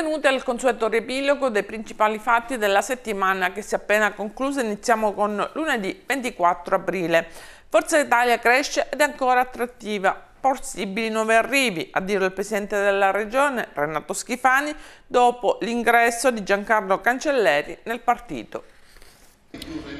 Benvenuti al consueto riepilogo dei principali fatti della settimana che si è appena conclusa. Iniziamo con lunedì 24 aprile. Forza Italia cresce ed è ancora attrattiva. Possibili nuovi arrivi, a dire il presidente della regione Renato Schifani, dopo l'ingresso di Giancarlo Cancelleri nel partito.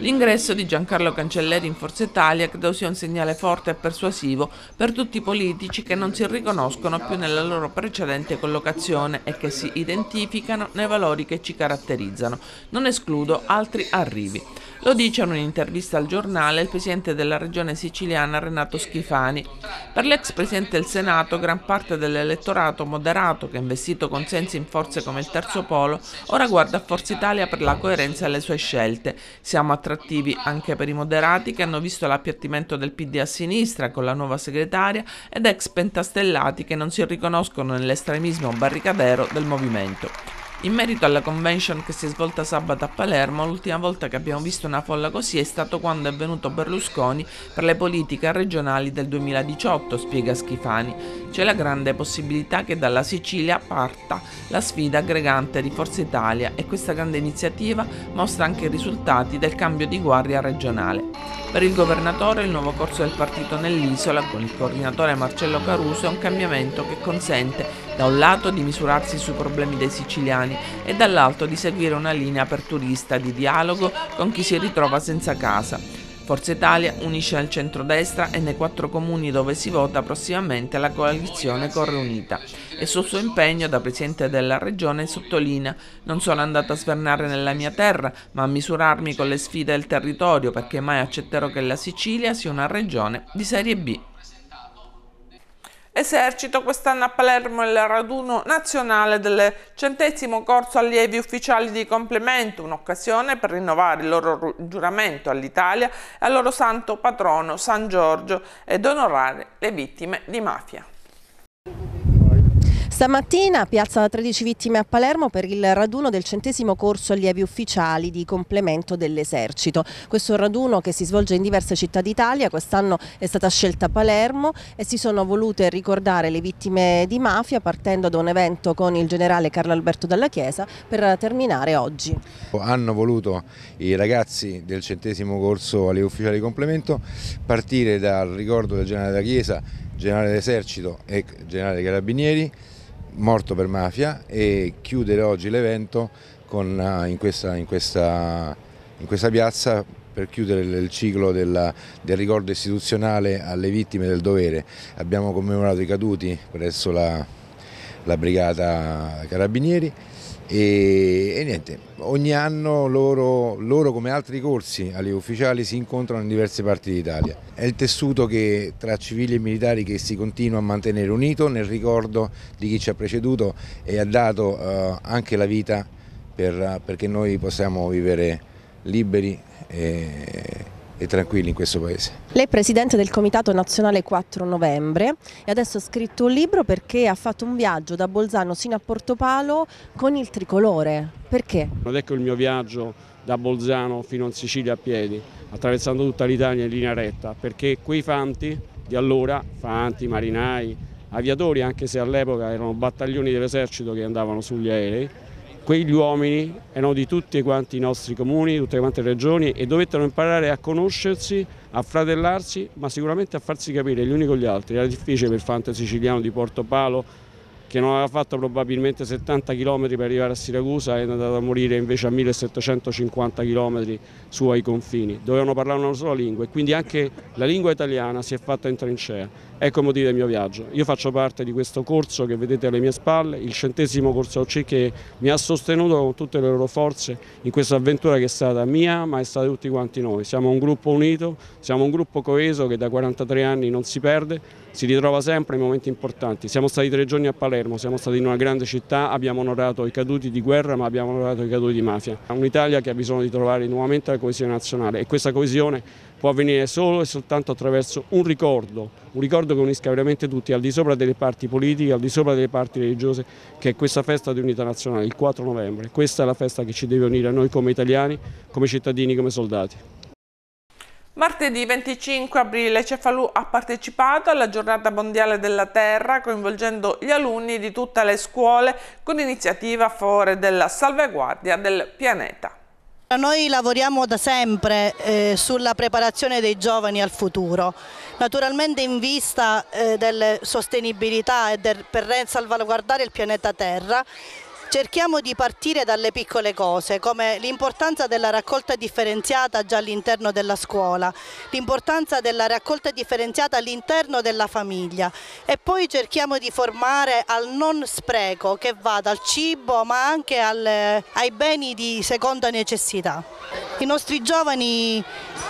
L'ingresso di Giancarlo Cancelleri in Forza Italia credo sia un segnale forte e persuasivo per tutti i politici che non si riconoscono più nella loro precedente collocazione e che si identificano nei valori che ci caratterizzano. Non escludo altri arrivi. Lo dice in un'intervista al giornale il presidente della regione siciliana Renato Schifani. Per l'ex presidente del Senato, gran parte dell'elettorato moderato che ha investito consensi in forze come il Terzo Polo, ora guarda Forza Italia per la coerenza alle sue scelte siamo attrattivi anche per i moderati che hanno visto l'appiattimento del PD a sinistra con la nuova segretaria ed ex pentastellati che non si riconoscono nell'estremismo barricadero del movimento. In merito alla convention che si è svolta sabato a Palermo, l'ultima volta che abbiamo visto una folla così è stato quando è venuto Berlusconi per le politiche regionali del 2018, spiega Schifani. C'è la grande possibilità che dalla Sicilia parta la sfida aggregante di Forza Italia e questa grande iniziativa mostra anche i risultati del cambio di guardia regionale. Per il governatore il nuovo corso del partito nell'isola con il coordinatore Marcello Caruso è un cambiamento che consente da un lato di misurarsi sui problemi dei siciliani e dall'altro di seguire una linea aperturista di dialogo con chi si ritrova senza casa. Forza Italia unisce al centrodestra e nei quattro comuni dove si vota prossimamente la coalizione Corre Unita e sul suo impegno da Presidente della Regione sottolinea non sono andato a svernare nella mia terra ma a misurarmi con le sfide del territorio perché mai accetterò che la Sicilia sia una regione di serie B. Esercito quest'anno a Palermo il raduno nazionale del centesimo corso allievi ufficiali di complemento, un'occasione per rinnovare il loro giuramento all'Italia e al loro santo patrono San Giorgio ed onorare le vittime di mafia. Stamattina piazza 13 vittime a Palermo per il raduno del centesimo corso allievi ufficiali di complemento dell'esercito. Questo raduno che si svolge in diverse città d'Italia, quest'anno è stata scelta Palermo e si sono volute ricordare le vittime di mafia partendo da un evento con il generale Carlo Alberto Dalla Chiesa per terminare oggi. Hanno voluto i ragazzi del centesimo corso allievi ufficiali di complemento partire dal ricordo del generale Dalla Chiesa, generale d'esercito e generale dei Carabinieri morto per mafia e chiudere oggi l'evento eh, in, in, in, questa, piazza per chiudere il ciclo della, del ricordo istituzionale alle vittime del dovere. Abbiamo commemorato i caduti presso la, la brigata Carabinieri e, e, niente, ogni anno loro, loro come altri corsi alle ufficiali si incontrano in diverse parti d'Italia. È il tessuto che, tra civili e militari che si continua a mantenere unito nel ricordo di chi ci ha preceduto e ha dato eh, anche la vita per, perché noi possiamo vivere liberi. E, e tranquilli in questo paese. Lei è presidente del Comitato Nazionale 4 Novembre e adesso ha scritto un libro perché ha fatto un viaggio da Bolzano sino a Portopalo con il tricolore. Perché? Ed ecco il mio viaggio da Bolzano fino in Sicilia a piedi, attraversando tutta l'Italia in linea retta, perché quei fanti di allora, fanti, marinai, aviatori, anche se all'epoca erano battaglioni dell'esercito che andavano sugli aerei, quegli uomini erano di tutti quanti i nostri comuni, di tutte quante le regioni e dovettero imparare a conoscersi, a fratellarsi, ma sicuramente a farsi capire gli uni con gli altri. Era difficile per il Fanta Siciliano di Porto Palo che non aveva fatto probabilmente 70 km per arrivare a Siracusa è andato a morire invece a 1750 km sui confini. Dovevano parlare una sola lingua e quindi anche la lingua italiana si è fatta in trincea. Ecco il motivo del mio viaggio. Io faccio parte di questo corso che vedete alle mie spalle, il centesimo corso OC che mi ha sostenuto con tutte le loro forze in questa avventura che è stata mia ma è stata di tutti quanti noi. Siamo un gruppo unito, siamo un gruppo coeso che da 43 anni non si perde si ritrova sempre in momenti importanti. Siamo stati tre giorni a Palermo, siamo stati in una grande città, abbiamo onorato i caduti di guerra ma abbiamo onorato i caduti di mafia. un'Italia che ha bisogno di trovare nuovamente la coesione nazionale e questa coesione può avvenire solo e soltanto attraverso un ricordo, un ricordo che unisca veramente tutti, al di sopra delle parti politiche, al di sopra delle parti religiose, che è questa festa di unità nazionale, il 4 novembre. Questa è la festa che ci deve unire a noi come italiani, come cittadini, come soldati. Martedì 25 aprile Cefalù ha partecipato alla giornata mondiale della terra coinvolgendo gli alunni di tutte le scuole con iniziativa a favore della salvaguardia del pianeta. Noi lavoriamo da sempre eh, sulla preparazione dei giovani al futuro, naturalmente in vista eh, della sostenibilità e del, per salvaguardare il pianeta Terra Cerchiamo di partire dalle piccole cose, come l'importanza della raccolta differenziata già all'interno della scuola, l'importanza della raccolta differenziata all'interno della famiglia e poi cerchiamo di formare al non spreco che va dal cibo ma anche al, ai beni di seconda necessità. I nostri giovani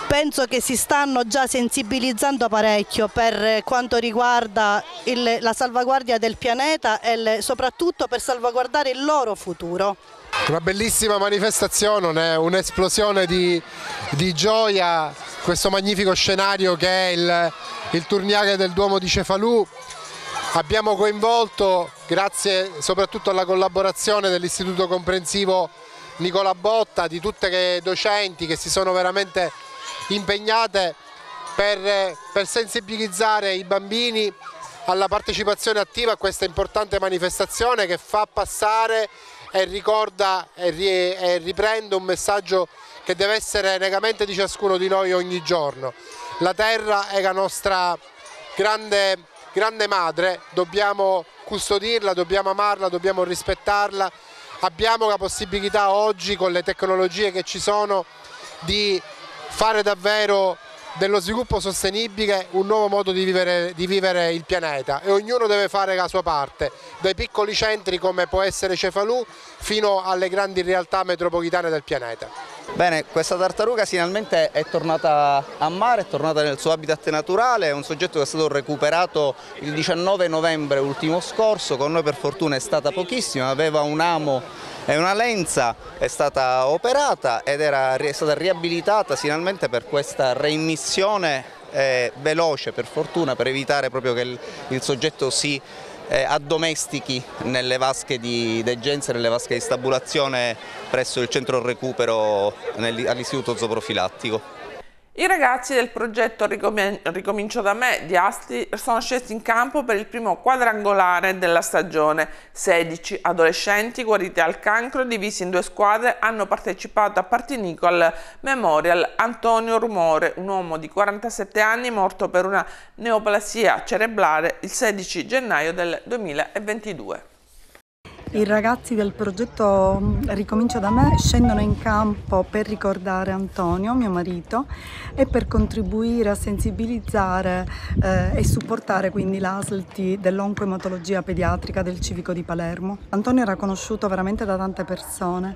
penso che si stanno già sensibilizzando parecchio per quanto riguarda il, la salvaguardia del pianeta e le, soprattutto per salvaguardare il loro loro futuro. Una bellissima manifestazione, un'esplosione di, di, gioia, questo magnifico scenario che è il, il turniare del Duomo di Cefalù. Abbiamo coinvolto, grazie soprattutto alla collaborazione dell'Istituto Comprensivo Nicola Botta, di tutte le docenti che si sono veramente impegnate per, per sensibilizzare i bambini alla partecipazione attiva a questa importante manifestazione che fa passare e ricorda e riprende un messaggio che deve essere negamente di ciascuno di noi ogni giorno. La terra è la nostra grande, grande madre, dobbiamo custodirla, dobbiamo amarla, dobbiamo rispettarla. Abbiamo la possibilità oggi con le tecnologie che ci sono di fare davvero dello sviluppo sostenibile un nuovo modo di vivere, di vivere, il pianeta e ognuno deve fare la sua parte, dai piccoli centri come può essere Cefalù fino alle grandi realtà metropolitane del pianeta. Bene, questa tartaruga finalmente è tornata a mare, è tornata nel suo habitat naturale, è un soggetto che è stato recuperato il 19 novembre ultimo scorso, con noi per fortuna è stata pochissima, aveva un amo e una lenza, è stata operata ed era, è stata riabilitata finalmente per questa reimmissione eh, veloce per fortuna per evitare proprio che il, il soggetto si eh, addomestichi nelle vasche di degenza, nelle vasche di stabulazione presso il centro recupero all'istituto zooprofilattico. I ragazzi del progetto Ricom- Ricomincio da me di Asti sono scesi in campo per il primo quadrangolare della stagione. 16 adolescenti guariti al cancro, divisi in due squadre, hanno partecipato a Partinico al Memorial Antonio Rumore, un uomo di 47 anni morto per una neoplasia cerebrale il 16 gennaio del 2022. I ragazzi del progetto mm, Ricomincio da me scendono in campo per ricordare Antonio, mio marito, e per contribuire a sensibilizzare eh, e supportare quindi l'ASLT dell'oncoematologia pediatrica del Civico di Palermo. Antonio era conosciuto veramente da tante persone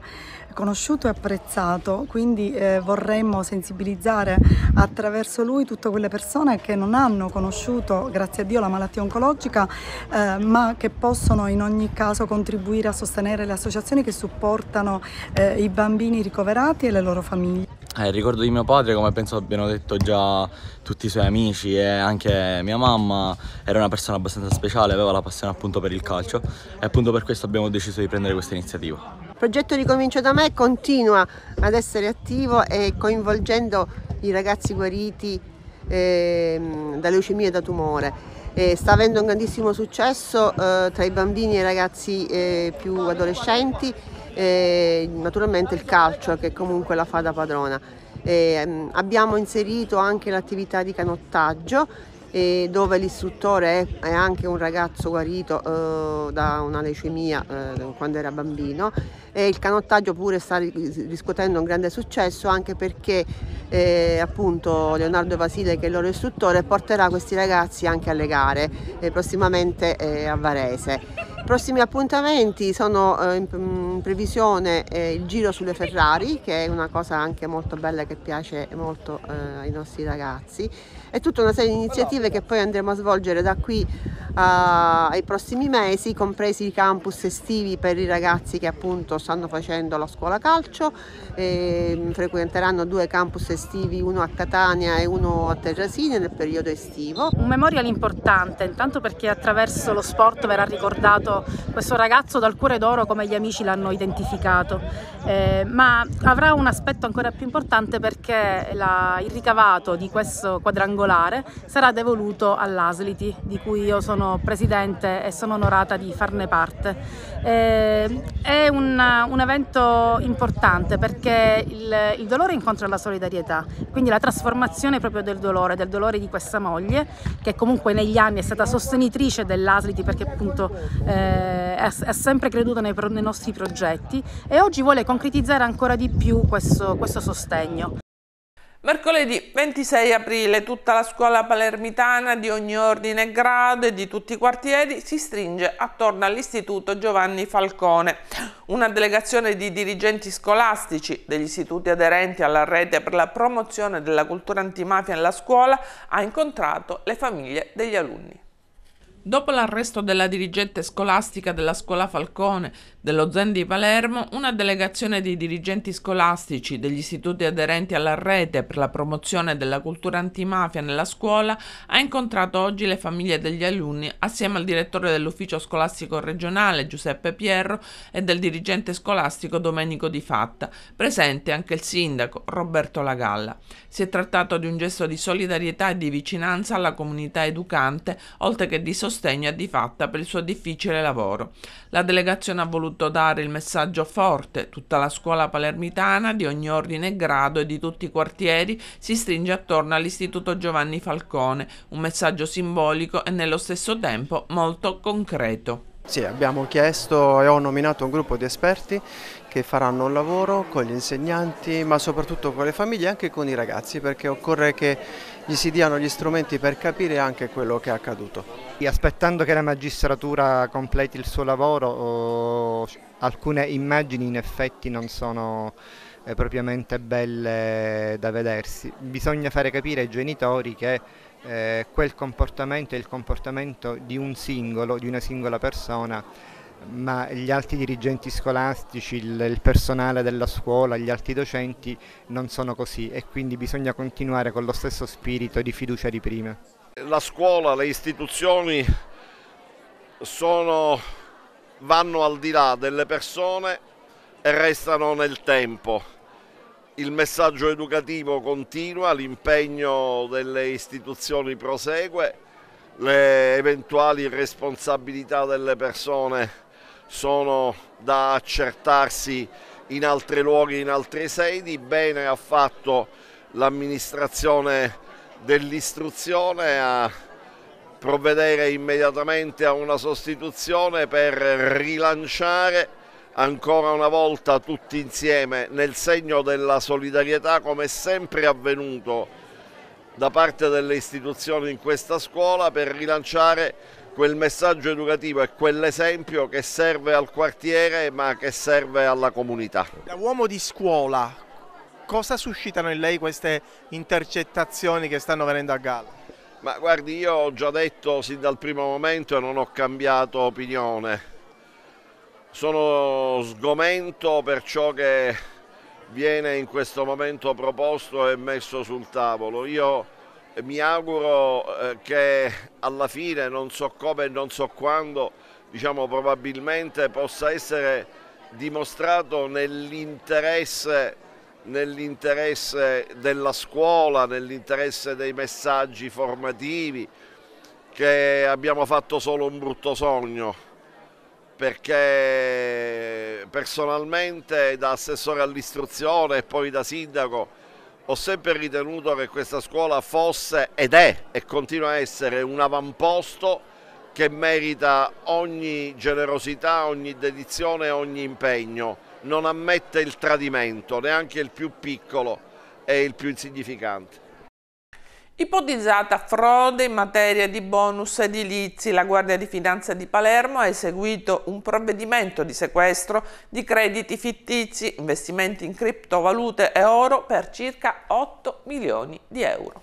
conosciuto e apprezzato, quindi eh, vorremmo sensibilizzare attraverso lui tutte quelle persone che non hanno conosciuto, grazie a Dio, la malattia oncologica, eh, ma che possono in ogni caso contribuire a sostenere le associazioni che supportano eh, i bambini ricoverati e le loro famiglie. Eh, ricordo di mio padre, come penso abbiano detto già tutti i suoi amici e anche mia mamma, era una persona abbastanza speciale, aveva la passione appunto per il calcio e appunto per questo abbiamo deciso di prendere questa iniziativa progetto Ricomincio da me continua ad essere attivo e coinvolgendo i ragazzi guariti eh, da leucemia e da tumore. E sta avendo un grandissimo successo eh, tra i bambini e i ragazzi eh, più adolescenti e naturalmente il calcio che comunque la fa da padrona. E, ehm, abbiamo inserito anche l'attività di canottaggio e dove l'istruttore è, anche un ragazzo guarito eh, da una leucemia eh, quando era bambino e il canottaggio pure sta riscuotendo un grande successo anche perché eh, appunto Leonardo Vasile che è il loro istruttore porterà questi ragazzi anche alle gare eh, prossimamente eh, a Varese. I prossimi appuntamenti sono eh, in previsione il giro sulle Ferrari che è una cosa anche molto bella che piace molto ai nostri ragazzi e tutta una serie di iniziative che poi andremo a svolgere da qui a, ai prossimi mesi, compresi i campus estivi per i ragazzi che appunto stanno facendo la scuola calcio, ehm, frequenteranno due campus estivi, uno a Catania e uno a Terrasini nel periodo estivo. Un memorial importante, intanto perché attraverso lo sport verrà ricordato questo ragazzo dal cuore d'oro come gli amici l'hanno identificato, eh, ma avrà un aspetto ancora più importante perché la, il ricavato di questo quadrangolo regolare sarà devoluto all'Asliti di cui io sono presidente e sono onorata di farne parte. Eh, è un, un, evento importante perché il, il dolore incontra la solidarietà, quindi la trasformazione proprio del dolore, del dolore di questa moglie che comunque negli anni è stata sostenitrice dell'Asliti perché appunto eh, ha sempre creduto nei, pro, nei, nostri progetti e oggi vuole concretizzare ancora di più questo, questo sostegno. Mercoledì 26 aprile tutta la scuola palermitana di ogni ordine e grado e di tutti i quartieri si stringe attorno all'Istituto Giovanni Falcone. Una delegazione di dirigenti scolastici degli istituti aderenti alla rete per la promozione della cultura antimafia nella scuola ha incontrato le famiglie degli alunni. Dopo l'arresto della dirigente scolastica della Scuola Falcone dello Zen di Palermo, una delegazione di dirigenti scolastici degli istituti aderenti alla rete per la promozione della cultura antimafia nella scuola ha incontrato oggi le famiglie degli alunni assieme al direttore dell'ufficio scolastico regionale Giuseppe Pierro e del dirigente scolastico Domenico Di Fatta, presente anche il sindaco Roberto Lagalla. Si è trattato di un gesto di solidarietà e di vicinanza alla comunità educante, oltre che di sostegno sostegno a Di Fatta per il suo difficile lavoro. La delegazione ha voluto dare il messaggio forte, tutta la scuola palermitana di ogni ordine e grado e di tutti i quartieri si stringe attorno all'Istituto Giovanni Falcone, un messaggio simbolico e nello stesso tempo molto concreto. Sì, abbiamo chiesto e ho nominato un gruppo di esperti che faranno un lavoro con gli insegnanti ma soprattutto con le famiglie e anche con i ragazzi perché occorre che gli si diano gli strumenti per capire anche quello che è accaduto. Aspettando che la magistratura completi il suo lavoro alcune immagini in effetti non sono eh, propriamente belle da vedersi. Bisogna fare capire ai genitori che eh, quel comportamento è il comportamento di un singolo, di una singola persona ma gli alti dirigenti scolastici, il, il, personale della scuola, gli alti docenti non sono così e quindi bisogna continuare con lo stesso spirito di fiducia di prima. La scuola, le istituzioni sono, vanno al di là delle persone e restano nel tempo. Il messaggio educativo continua, l'impegno delle istituzioni prosegue, le eventuali responsabilità delle persone sono da accertarsi in altri luoghi, in altre sedi, bene ha fatto l'amministrazione dell'istruzione a provvedere immediatamente a una sostituzione per rilanciare ancora una volta tutti insieme nel segno della solidarietà come è sempre avvenuto da parte delle istituzioni in questa scuola per rilanciare quel messaggio educativo e quell'esempio che serve al quartiere ma che serve alla comunità. Da uomo di scuola, cosa suscitano in lei queste intercettazioni che stanno venendo a galla? Ma guardi, io ho già detto sin dal primo momento e non ho cambiato opinione. Sono sgomento per ciò che viene in questo momento proposto e messo sul tavolo. Io mi auguro eh, che alla fine, non so come e non so quando, diciamo, probabilmente possa essere dimostrato nell'interesse nell'interesse della scuola, nell'interesse dei messaggi formativi, che abbiamo fatto solo un brutto sogno, perché personalmente da assessore all'istruzione e poi da sindaco ho sempre ritenuto che questa scuola fosse ed è e continua a essere un avamposto che merita ogni generosità, ogni dedizione, ogni impegno. Non ammette il tradimento, neanche il più piccolo e il più insignificante. Ipotizzata frode in materia di bonus edilizi, la Guardia di Finanza di Palermo ha eseguito un provvedimento di sequestro di crediti fittizi, investimenti in criptovalute e oro per circa 8 milioni di euro.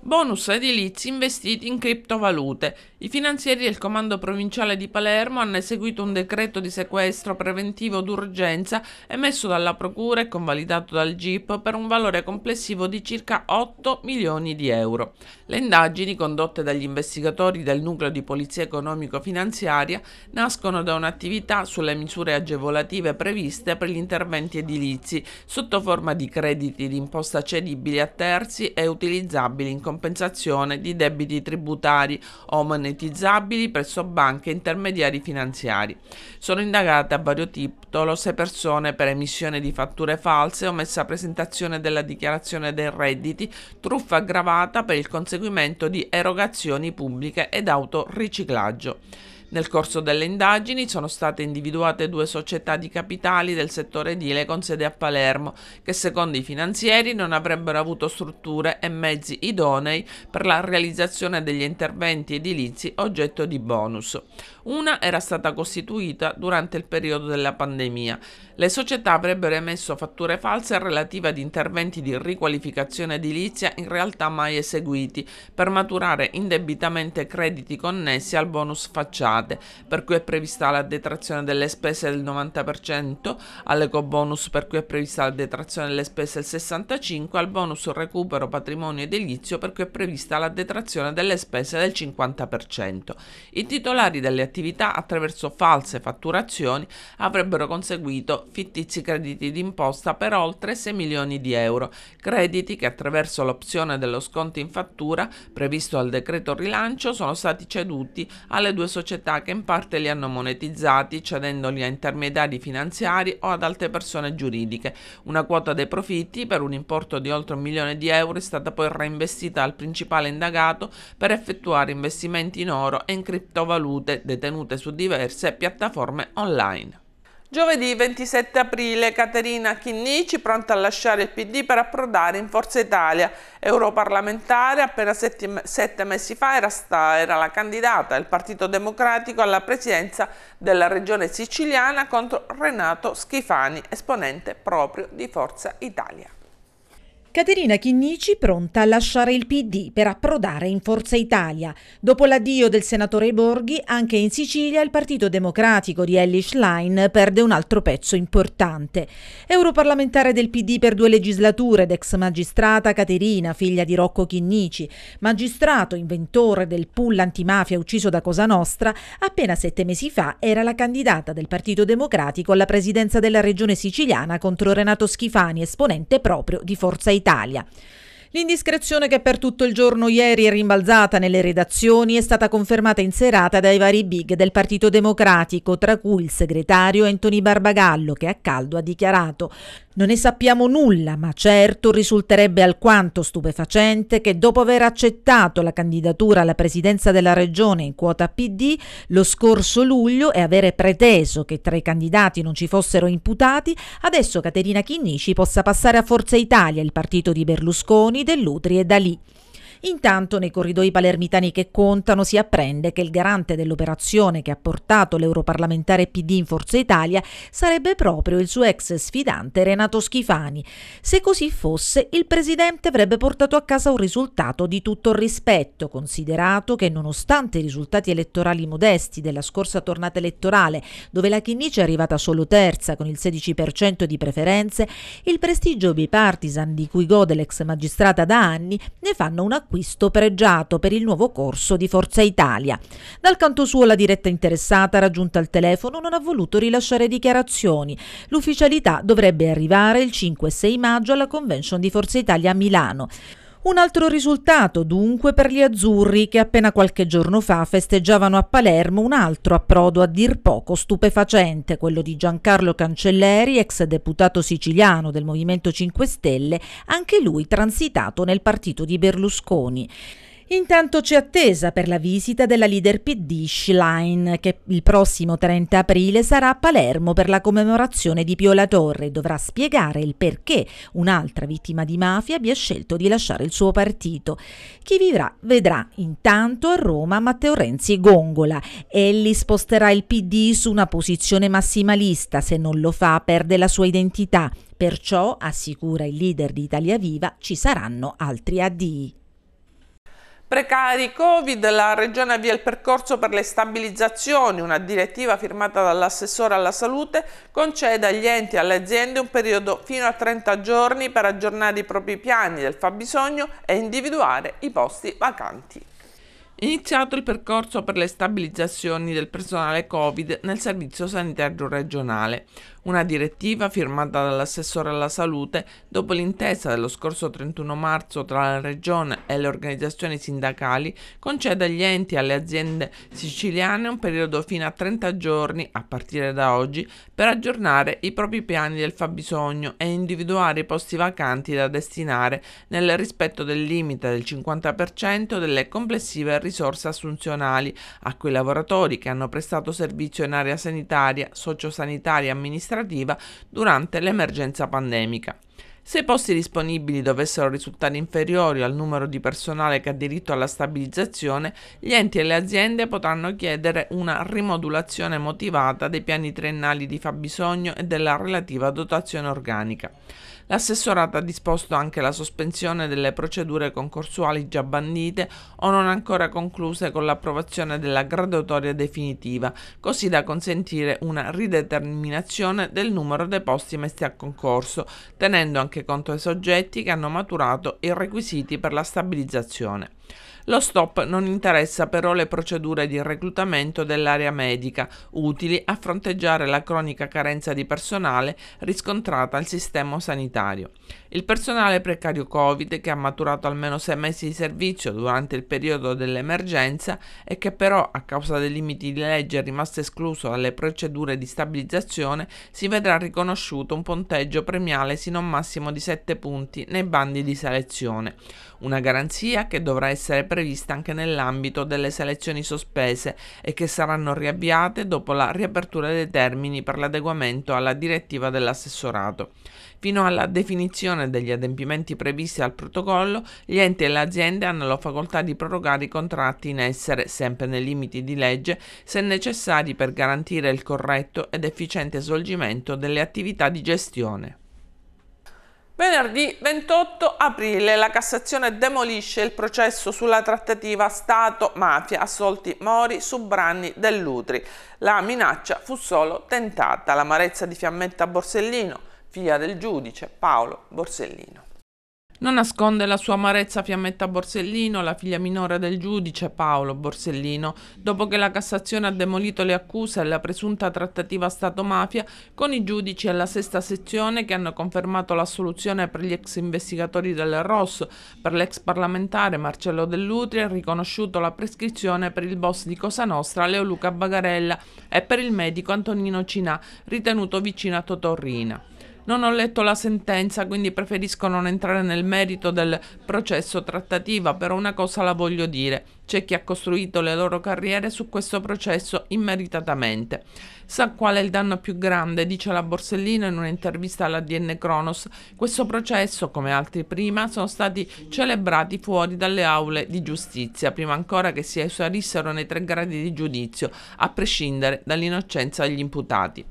Bonus edilizi investiti in criptovalute. I finanzieri del Comando Provinciale di Palermo hanno eseguito un decreto di sequestro preventivo d'urgenza emesso dalla Procura e convalidato dal GIP per un valore complessivo di circa 8 milioni di euro. Le indagini condotte dagli investigatori del Nucleo di Polizia Economico-Finanziaria nascono da un'attività sulle misure agevolative previste per gli interventi edilizi sotto forma di crediti di imposta cedibili a terzi e utilizzabili in compensazione di debiti tributari, o omene monetizzabili presso banche e intermediari finanziari. Sono indagate a vario titolo 6 persone per emissione di fatture false, omessa presentazione della dichiarazione dei redditi, truffa aggravata per il conseguimento di erogazioni pubbliche ed autoriciclaggio. Nel corso delle indagini sono state individuate due società di capitali del settore edile con sede a Palermo, che secondo i finanzieri non avrebbero avuto strutture e mezzi idonei per la realizzazione degli interventi edilizi oggetto di bonus. Una era stata costituita durante il periodo della pandemia. Le società avrebbero emesso fatture false relative ad interventi di riqualificazione edilizia in realtà mai eseguiti per maturare indebitamente crediti connessi al bonus facciato entrate, per cui è prevista la detrazione delle spese del 90%, all'eco bonus per cui è prevista la detrazione delle spese del 65%, al bonus recupero patrimonio edilizio per cui è prevista la detrazione delle spese del 50%. I titolari delle attività attraverso false fatturazioni avrebbero conseguito fittizi crediti d'imposta per oltre 6 milioni di euro, crediti che attraverso l'opzione dello sconto in fattura previsto al decreto rilancio sono stati ceduti alle due società società che in parte li hanno monetizzati cedendoli a intermediari finanziari o ad altre persone giuridiche. Una quota dei profitti per un importo di oltre un milione di euro è stata poi reinvestita al principale indagato per effettuare investimenti in oro e in criptovalute detenute su diverse piattaforme online. Giovedì 27 aprile Caterina Chinnici pronta a lasciare il PD per approdare in Forza Italia. Europarlamentare appena sette mesi fa era, sta, era la candidata del Partito Democratico alla presidenza della regione siciliana contro Renato Schifani, esponente proprio di Forza Italia. Caterina Chinnici pronta a lasciare il PD per approdare in Forza Italia. Dopo l'addio del senatore Borghi, anche in Sicilia il Partito Democratico di Ellie Schlein perde un altro pezzo importante. Europarlamentare del PD per due legislature ed ex magistrata Caterina, figlia di Rocco Chinnici, magistrato, inventore del pool antimafia ucciso da Cosa Nostra, appena sette mesi fa era la candidata del Partito Democratico alla presidenza della regione siciliana contro Renato Schifani, esponente proprio di Forza Italia. Italia. L'indiscrezione che per tutto il giorno ieri è rimbalzata nelle redazioni è stata confermata in serata dai vari big del Partito Democratico, tra cui il segretario Anthony Barbagallo che a caldo ha dichiarato non ne sappiamo nulla, ma certo risulterebbe alquanto stupefacente che dopo aver accettato la candidatura alla presidenza della regione in quota PD lo scorso luglio e avere preteso che tra i candidati non ci fossero imputati, adesso Caterina Chinnici possa passare a Forza Italia, il partito di Berlusconi, Dell'Utri e Dalì. Intanto nei corridoi palermitani che contano si apprende che il garante dell'operazione che ha portato l'europarlamentare PD in Forza Italia sarebbe proprio il suo ex sfidante Renato Schifani. Se così fosse, il presidente avrebbe portato a casa un risultato di tutto rispetto, considerato che nonostante i risultati elettorali modesti della scorsa tornata elettorale, dove la Chinnice è arrivata solo terza con il 16% di preferenze, il prestigio bipartisan di cui gode l'ex magistrata da anni ne fanno una acquisto pregiato per il nuovo corso di Forza Italia. Dal canto suo la diretta interessata raggiunta al telefono non ha voluto rilasciare dichiarazioni. L'ufficialità dovrebbe arrivare il 5 6 maggio alla convention di Forza Italia a Milano. Un altro risultato dunque per gli azzurri che appena qualche giorno fa festeggiavano a Palermo un altro approdo a dir poco stupefacente, quello di Giancarlo Cancelleri, ex deputato siciliano del Movimento 5 Stelle, anche lui transitato nel partito di Berlusconi. Intanto c'è attesa per la visita della leader PD Schlein, che il prossimo 30 aprile sarà a Palermo per la commemorazione di Pio La Torre e dovrà spiegare il perché un'altra vittima di mafia abbia scelto di lasciare il suo partito. Chi vivrà vedrà. Intanto a Roma Matteo Renzi gongola. Egli sposterà il PD su una posizione massimalista, se non lo fa perde la sua identità. Perciò, assicura il leader di Italia Viva, ci saranno altri addii. Precari Covid, la Regione avvia il percorso per le stabilizzazioni, una direttiva firmata dall'assessore alla salute concede agli enti e alle aziende un periodo fino a 30 giorni per aggiornare i propri piani del fabbisogno e individuare i posti vacanti. Iniziato il percorso per le stabilizzazioni del personale Covid nel Servizio Sanitario Regionale. Una direttiva firmata dall'assessore alla salute dopo l'intesa dello scorso 31 marzo tra la Regione e le organizzazioni sindacali concede agli enti e alle aziende siciliane un periodo fino a 30 giorni, a partire da oggi, per aggiornare i propri piani del fabbisogno e individuare i posti vacanti da destinare nel rispetto del limite del 50% delle complessive risorse assunzionali a quei lavoratori che hanno prestato servizio in area sanitaria, sociosanitaria, e amministrativa amministrativa durante l'emergenza pandemica. Se i posti disponibili dovessero risultare inferiori al numero di personale che ha diritto alla stabilizzazione, gli enti e le aziende potranno chiedere una rimodulazione motivata dei piani triennali di fabbisogno e della relativa dotazione organica. L'assessorato ha disposto anche la sospensione delle procedure concorsuali già bandite o non ancora concluse con l'approvazione della graduatoria definitiva, così da consentire una rideterminazione del numero dei posti messi a concorso, tenendo anche anche contro i soggetti che hanno maturato i requisiti per la stabilizzazione. Lo stop non interessa però le procedure di reclutamento dell'area medica, utili a fronteggiare la cronica carenza di personale riscontrata al sistema sanitario. Il personale precario Covid che ha maturato almeno 6 mesi di servizio durante il periodo dell'emergenza e che però a causa dei limiti di legge è rimasto escluso dalle procedure di stabilizzazione si vedrà riconosciuto un punteggio premiale sino a un massimo di 7 punti nei bandi di selezione, una garanzia che dovrà essere prevista anche nell'ambito delle selezioni sospese e che saranno riavviate dopo la riapertura dei termini per l'adeguamento alla direttiva dell'assessorato. Fino alla definizione violazione degli adempimenti previsti al protocollo, gli enti e le aziende hanno la facoltà di prorogare i contratti in essere, sempre nei limiti di legge, se necessari per garantire il corretto ed efficiente svolgimento delle attività di gestione. Venerdì 28 aprile la Cassazione demolisce il processo sulla trattativa Stato-mafia assolti Mori su Branni dell'Utri. La minaccia fu solo tentata. L'amarezza di Fiammetta Borsellino figlia del giudice Paolo Borsellino. Non nasconde la sua amarezza Fiammetta Borsellino, la figlia minore del giudice Paolo Borsellino, dopo che la Cassazione ha demolito le accuse alla presunta trattativa Stato-mafia con i giudici alla sesta sezione che hanno confermato l'assoluzione per gli ex investigatori del ROS, per l'ex parlamentare Marcello Dell'Utri ha riconosciuto la prescrizione per il boss di Cosa Nostra Leo Luca Bagarella e per il medico Antonino Cinà, ritenuto vicino a Totorrina. Non ho letto la sentenza, quindi preferisco non entrare nel merito del processo trattativa, però una cosa la voglio dire. C'è chi ha costruito le loro carriere su questo processo immeritatamente. Sa qual è il danno più grande, dice la Borsellino in un'intervista alla DN Cronos. Questo processo, come altri prima, sono stati celebrati fuori dalle aule di giustizia, prima ancora che si esaurissero nei tre gradi di giudizio, a prescindere dall'innocenza degli imputati.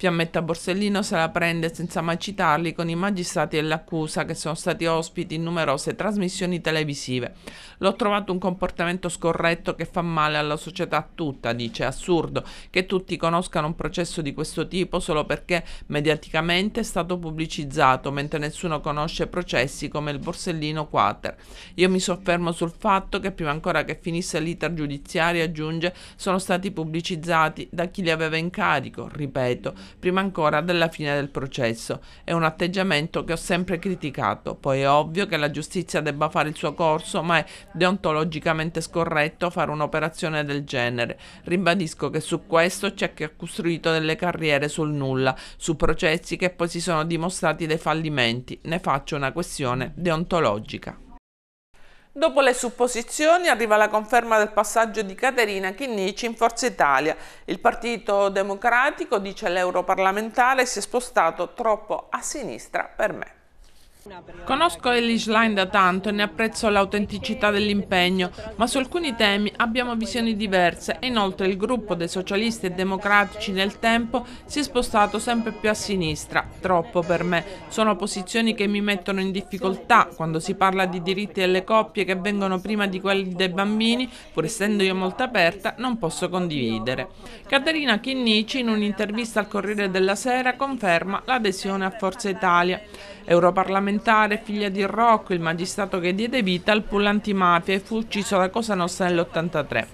Fiammetta Borsellino se la prende senza mai citarli con i magistrati e l'accusa che sono stati ospiti in numerose trasmissioni televisive. L'ho trovato un comportamento scorretto che fa male alla società tutta, dice. Assurdo che tutti conoscano un processo di questo tipo solo perché mediaticamente è stato pubblicizzato, mentre nessuno conosce processi come il Borsellino Quater. Io mi soffermo sul fatto che prima ancora che finisse l'iter giudiziario, aggiunge, sono stati pubblicizzati da chi li aveva in carico, ripeto prima ancora della fine del processo. È un atteggiamento che ho sempre criticato. Poi è ovvio che la giustizia debba fare il suo corso, ma è deontologicamente scorretto fare un'operazione del genere. Ribadisco che su questo c'è chi ha costruito delle carriere sul nulla, su processi che poi si sono dimostrati dei fallimenti. Ne faccio una questione deontologica. Dopo le supposizioni arriva la conferma del passaggio di Caterina Chinnici in Forza Italia. Il Partito Democratico, dice l'europarlamentare, si è spostato troppo a sinistra per me. Conosco Elish Line da tanto e ne apprezzo l'autenticità dell'impegno, ma su alcuni temi abbiamo visioni diverse e inoltre il gruppo dei socialisti e democratici nel tempo si è spostato sempre più a sinistra, troppo per me. Sono posizioni che mi mettono in difficoltà quando si parla di diritti delle coppie che vengono prima di quelli dei bambini, pur essendo io molto aperta, non posso condividere. Caterina Chinnici in un'intervista al Corriere della Sera conferma l'adesione a Forza Italia. Europarlamentare, figlia di Rocco, il magistrato che diede vita al pull antimafia e fu ucciso da Cosa Nostra nell'83.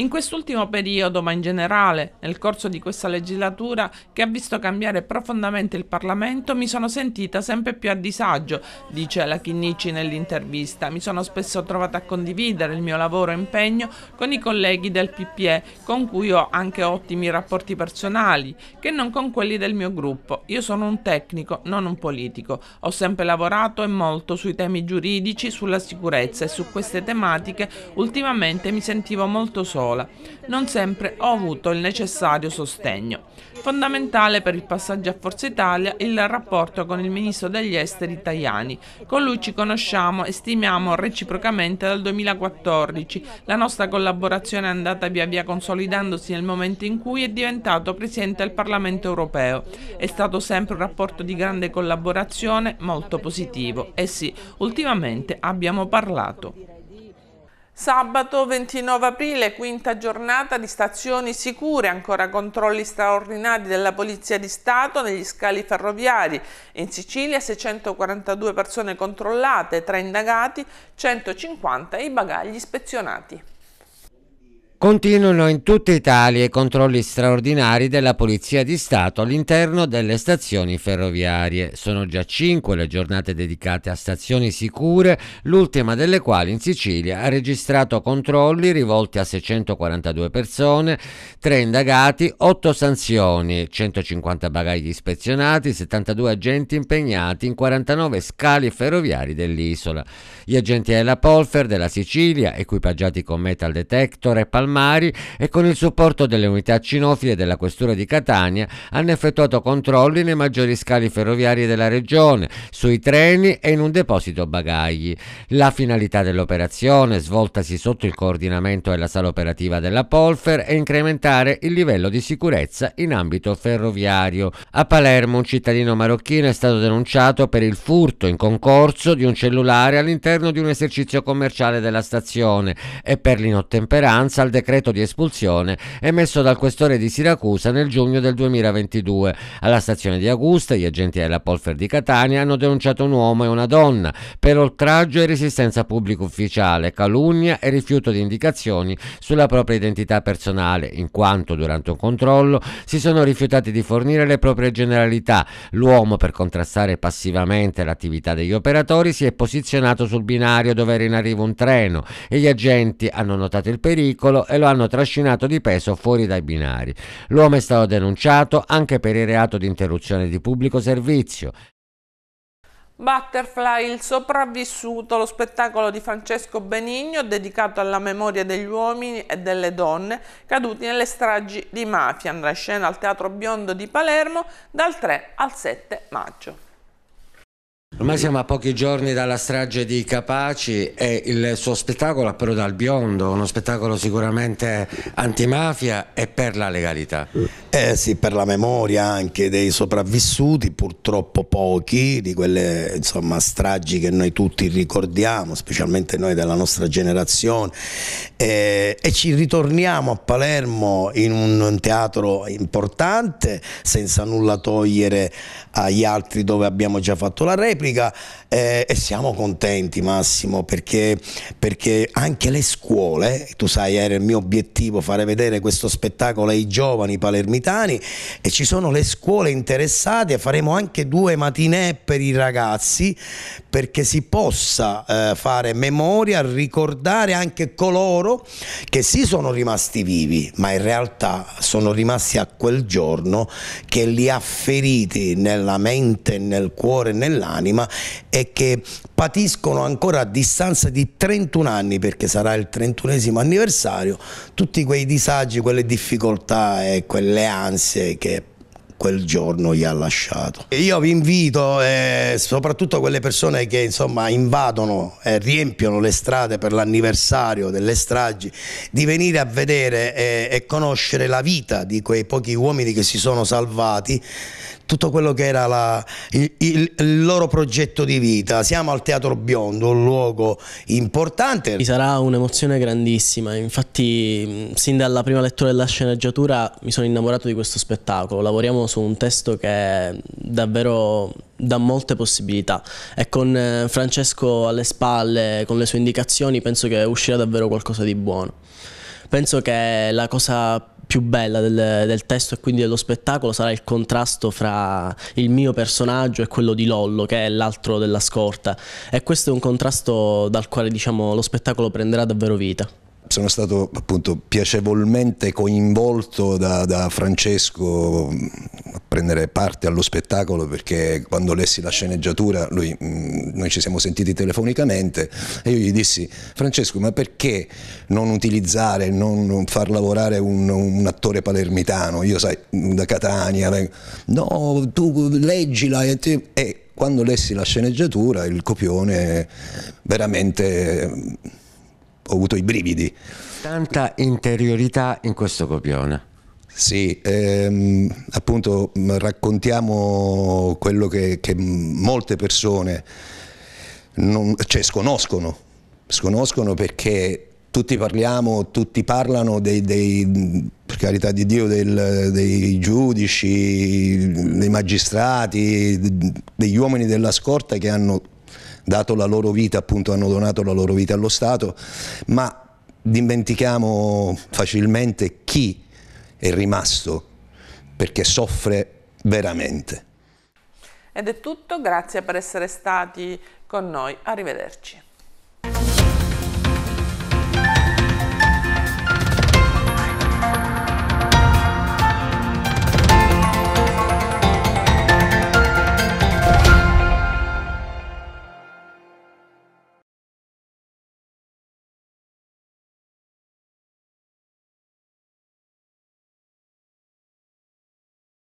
In quest'ultimo periodo, ma in generale nel corso di questa legislatura che ha visto cambiare profondamente il Parlamento, mi sono sentita sempre più a disagio, dice la Chinnici nell'intervista. Mi sono spesso trovata a condividere il mio lavoro e impegno con i colleghi del PPE, con cui ho anche ottimi rapporti personali, che non con quelli del mio gruppo. Io sono un tecnico, non un politico. Ho sempre lavorato e molto sui temi giuridici, sulla sicurezza e su queste tematiche ultimamente mi sentivo molto solo parola. Non sempre ho avuto il necessario sostegno. Fondamentale per il passaggio a Forza Italia il rapporto con il ministro degli esteri Tajani. Con lui ci conosciamo e stimiamo reciprocamente dal 2014. La nostra collaborazione è andata via via consolidandosi nel momento in cui è diventato presidente del Parlamento europeo. È stato sempre un rapporto di grande collaborazione, molto positivo. E eh sì, ultimamente abbiamo parlato. Sabato 29 aprile, quinta giornata di stazioni sicure, ancora controlli straordinari della Polizia di Stato negli scali ferroviari. In Sicilia 642 persone controllate, 3 indagati, 150 i bagagli ispezionati. Continuano in tutta Italia i controlli straordinari della Polizia di Stato all'interno delle stazioni ferroviarie. Sono già cinque le giornate dedicate a stazioni sicure, l'ultima delle quali in Sicilia ha registrato controlli rivolti a 642 persone, 3 indagati, 8 sanzioni, 150 bagagli ispezionati, 72 agenti impegnati in 49 scali ferroviari dell'isola. Gli agenti della Polfer della Sicilia, equipaggiati con metal detector e palmare, Palmari e con il supporto delle unità cinofile della Questura di Catania hanno effettuato controlli nei maggiori scali ferroviari della regione, sui treni e in un deposito bagagli. La finalità dell'operazione, svoltasi sotto il coordinamento della sala operativa della Polfer, è incrementare il livello di sicurezza in ambito ferroviario. A Palermo un cittadino marocchino è stato denunciato per il furto in concorso di un cellulare all'interno di un esercizio commerciale della stazione e per l'inottemperanza al decreto di espulsione emesso dal questore di Siracusa nel giugno del 2022. Alla stazione di Augusta gli agenti della Polfer di Catania hanno denunciato un uomo e una donna per oltraggio e resistenza pubblico ufficiale, calunnia e rifiuto di indicazioni sulla propria identità personale, in quanto durante un controllo si sono rifiutati di fornire le proprie generalità. L'uomo, per contrastare passivamente l'attività degli operatori, si è posizionato sul binario dove era in arrivo un treno e gli agenti hanno notato il pericolo e lo hanno trascinato di peso fuori dai binari. L'uomo è stato denunciato anche per il reato di interruzione di pubblico servizio. Butterfly, il sopravvissuto, lo spettacolo di Francesco Benigno dedicato alla memoria degli uomini e delle donne caduti nelle stragi di mafia, andrà in scena al Teatro Biondo di Palermo dal 3 al 7 maggio. Ormai siamo a pochi giorni dalla strage di Capaci e il suo spettacolo Appello dal Biondo, uno spettacolo sicuramente antimafia e per la legalità. Eh sì, per la memoria anche dei sopravvissuti, purtroppo pochi, di quelle insomma, stragi che noi tutti ricordiamo, specialmente noi della nostra generazione. Eh, e ci ritorniamo a Palermo in un teatro importante, senza nulla togliere agli altri dove abbiamo già fatto la replica が eh, e siamo contenti Massimo perché, perché, anche le scuole, tu sai era il mio obiettivo fare vedere questo spettacolo ai giovani palermitani e ci sono le scuole interessate, faremo anche due matinee per i ragazzi perché si possa eh, fare memoria, ricordare anche coloro che sì sono rimasti vivi ma in realtà sono rimasti a quel giorno che li ha feriti nella mente, nel cuore, nell'anima e che patiscono ancora a distanza di 31 anni, perché sarà il 31 anniversario, tutti quei disagi, quelle difficoltà e quelle ansie che quel giorno gli ha lasciato. Io vi invito, eh, soprattutto quelle persone che insomma invadono e eh, riempiono le strade per l'anniversario delle stragi, di venire a vedere eh, e conoscere la vita di quei pochi uomini che si sono salvati tutto quello che era la, il, il, il, loro progetto di vita. Siamo al Teatro Biondo, un luogo importante. Ci sarà un'emozione grandissima, infatti sin dalla prima lettura della sceneggiatura mi sono innamorato di questo spettacolo, lavoriamo su un testo che davvero dà molte possibilità e con eh, Francesco alle spalle, con le sue indicazioni, penso che uscirà davvero qualcosa di buono. Penso che la cosa più più bella del, del, testo e quindi dello spettacolo sarà il contrasto fra il mio personaggio e quello di Lollo, che è l'altro della scorta. E questo è un contrasto dal quale diciamo, lo spettacolo prenderà davvero vita sono stato appunto piacevolmente coinvolto da, da, Francesco mm, a prendere parte allo spettacolo perché quando lessi la sceneggiatura lui, mm, noi ci siamo sentiti telefonicamente e io gli dissi Francesco ma perché non utilizzare, non far lavorare un, un attore palermitano, io sai mm, da Catania, no tu leggila e, ti, e quando lessi la sceneggiatura il copione veramente ho avuto i brividi. Tanta interiorità in questo copione. Sì, ehm, appunto mm, raccontiamo quello che, che molte persone non, cioè, sconoscono, sconoscono perché tutti parliamo, tutti parlano dei, dei per carità di Dio, del, dei giudici, dei magistrati, degli uomini della scorta che hanno dato la loro vita, appunto hanno donato la loro vita allo Stato, ma dimentichiamo facilmente chi è rimasto perché soffre veramente. Ed è tutto, grazie per essere stati con noi, arrivederci.